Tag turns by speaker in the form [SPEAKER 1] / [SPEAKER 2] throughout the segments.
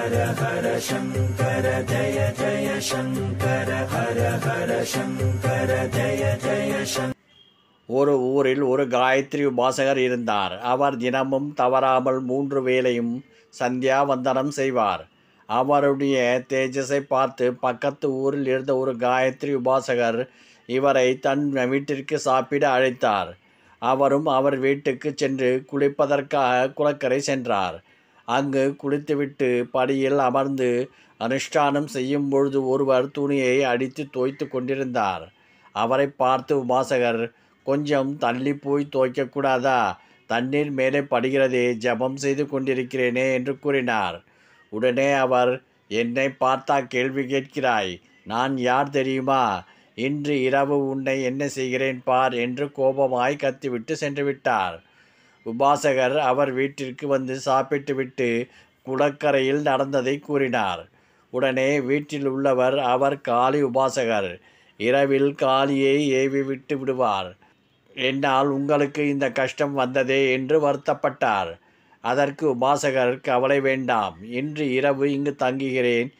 [SPEAKER 1] ஹர ஹர சங்கர ஜய ஜய சங்கர ஹர ஹர சங்கர ஜய ஜய சங்கர ஒரு ஊரில் ஒரு காயத்ரி உபாசகர் இருந்தார் அவர் தினமும் தவறாமல் மூன்று வேளையும் வந்தனம் செய்வார் அவருடைய தேஜஸை பார்த்து பக்கத்து ஊரில் இருந்த ஒரு காயத்ரி உபாசகர் இவரை தன் வீட்டிற்கு சாப்பிட அழைத்தார் அவரும் அவர் வீட்டுக்கு சென்று குளிப்பதற்காக குளக்கரை சென்றார் அங்கு குளித்துவிட்டு படியில் அமர்ந்து அனுஷ்டானம் செய்யும் பொழுது ஒருவர் துணியை அடித்து தோய்த்து கொண்டிருந்தார் அவரை பார்த்து உபாசகர் கொஞ்சம் தள்ளி போய் துவைக்கக்கூடாதா தண்ணீர் மேலே படுகிறதே ஜபம் செய்து கொண்டிருக்கிறேனே என்று கூறினார் உடனே அவர் என்னை பார்த்தா கேள்வி கேட்கிறாய் நான் யார் தெரியுமா இன்று இரவு உன்னை என்ன செய்கிறேன் பார் என்று கோபமாய் கத்திவிட்டு சென்று விட்டார் உபாசகர் அவர் வீட்டிற்கு வந்து சாப்பிட்டுவிட்டு குளக்கரையில் நடந்ததை கூறினார் உடனே வீட்டில் உள்ளவர் அவர் காளி உபாசகர் இரவில் காளியை ஏவி விட்டு விடுவார் என்னால் உங்களுக்கு இந்த கஷ்டம் வந்ததே என்று வருத்தப்பட்டார் அதற்கு உபாசகர் கவலை வேண்டாம் இன்று இரவு இங்கு தங்குகிறேன்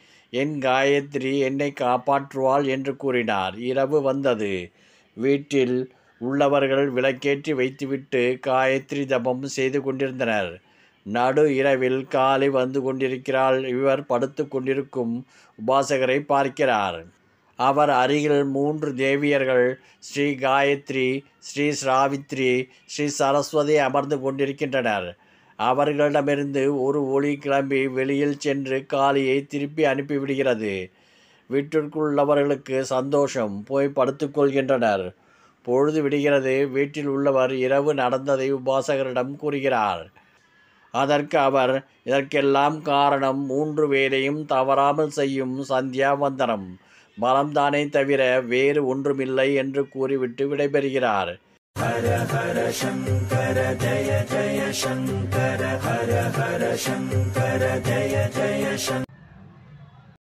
[SPEAKER 1] என் காயத்ரி என்னை காப்பாற்றுவாள் என்று கூறினார் இரவு வந்தது வீட்டில் உள்ளவர்கள் விளக்கேற்றி வைத்துவிட்டு காயத்ரி தபம் செய்து கொண்டிருந்தனர் நடு இரவில் காலை வந்து கொண்டிருக்கிறாள் இவர் படுத்து கொண்டிருக்கும் உபாசகரை பார்க்கிறார் அவர் அருகில் மூன்று தேவியர்கள் ஸ்ரீ காயத்ரி ஸ்ரீ ஸ்ராவித்ரி ஸ்ரீ சரஸ்வதி அமர்ந்து கொண்டிருக்கின்றனர் அவர்களிடமிருந்து ஒரு ஒளி கிளம்பி வெளியில் சென்று காளியை திருப்பி அனுப்பிவிடுகிறது வீட்டிற்குள்ளவர்களுக்கு சந்தோஷம் போய் படுத்துக்கொள்கின்றனர் பொழுது விடுகிறது வீட்டில் உள்ளவர் இரவு நடந்ததை உபாசகரிடம் கூறுகிறார் அதற்கு அவர் இதற்கெல்லாம் காரணம் மூன்று வேலையும் தவறாமல் செய்யும் சந்தியாவந்தனம் பலம்தானே தவிர வேறு ஒன்றுமில்லை என்று கூறிவிட்டு விடைபெறுகிறார் ஹர ஹர சங்கர ஜய ஜய சங்கர ஹர ஹர சங்கர ஜய ஜய சங்கர